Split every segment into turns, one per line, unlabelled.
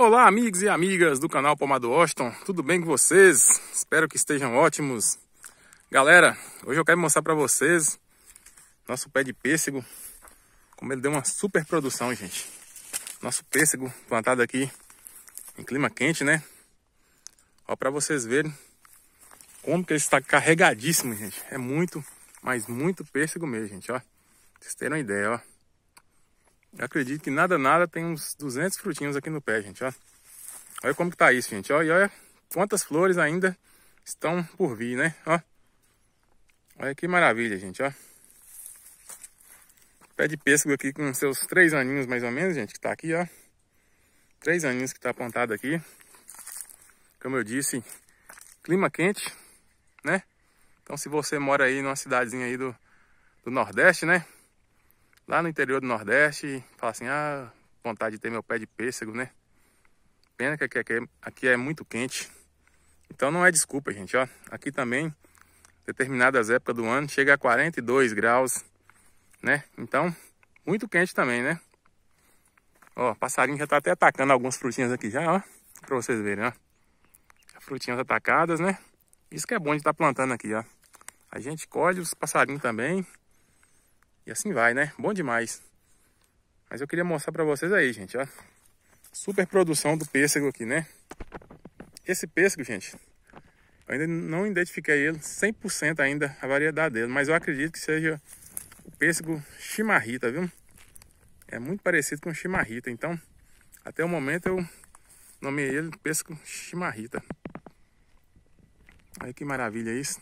Olá, amigos e amigas do canal Pomado Austin, tudo bem com vocês? Espero que estejam ótimos. Galera, hoje eu quero mostrar para vocês nosso pé de pêssego, como ele deu uma super produção, gente. Nosso pêssego plantado aqui em clima quente, né? Ó, para vocês verem como que ele está carregadíssimo, gente. É muito, mas muito pêssego mesmo, gente, ó. Pra vocês terem uma ideia, ó. Eu acredito que nada, nada, tem uns 200 frutinhos aqui no pé, gente, ó. Olha como que tá isso, gente, ó. E olha quantas flores ainda estão por vir, né, ó. Olha que maravilha, gente, ó. Pé de pêssego aqui com seus três aninhos, mais ou menos, gente, que tá aqui, ó. Três aninhos que tá apontado aqui. Como eu disse, clima quente, né? Então se você mora aí numa cidadezinha aí do, do Nordeste, né? lá no interior do Nordeste, fala assim, ah, vontade de ter meu pé de pêssego, né? Pena que aqui, aqui, aqui é muito quente. Então não é desculpa, gente, ó. Aqui também, determinadas épocas do ano, chega a 42 graus, né? Então, muito quente também, né? Ó, passarinho já tá até atacando algumas frutinhas aqui já, ó. Pra vocês verem, ó. Frutinhas atacadas, né? Isso que é bom de estar tá plantando aqui, ó. A gente colhe os passarinhos também. E assim vai, né? Bom demais. Mas eu queria mostrar para vocês aí, gente, ó. Super produção do pêssego aqui, né? Esse pêssego, gente, eu ainda não identifiquei ele 100% ainda a variedade dele, mas eu acredito que seja o pêssego chimarrita, viu? É muito parecido com chimarrita, então até o momento eu nomeei ele pêssego chimarrita. Olha que maravilha isso.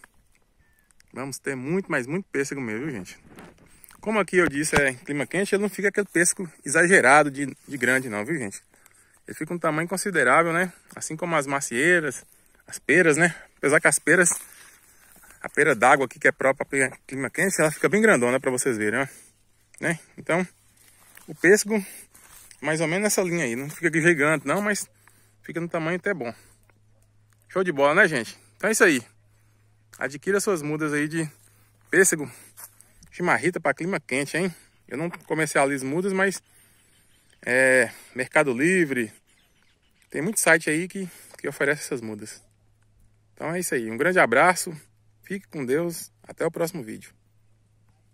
Vamos ter muito, mas muito pêssego mesmo, viu, gente? Como aqui eu disse, é clima quente, ele não fica aquele pesco exagerado de, de grande não, viu gente? Ele fica um tamanho considerável, né? Assim como as macieiras, as peras, né? Apesar que as peras, a pera d'água aqui que é própria para clima quente, ela fica bem grandona para vocês verem, ó. Né? Então, o pesco, mais ou menos nessa linha aí. Não fica gigante não, mas fica no tamanho até bom. Show de bola, né, gente? Então é isso aí. Adquira suas mudas aí de pêssego Chimarrita para clima quente, hein? Eu não comercializo mudas, mas é, Mercado Livre, tem muito site aí que, que oferece essas mudas. Então é isso aí, um grande abraço, fique com Deus, até o próximo vídeo.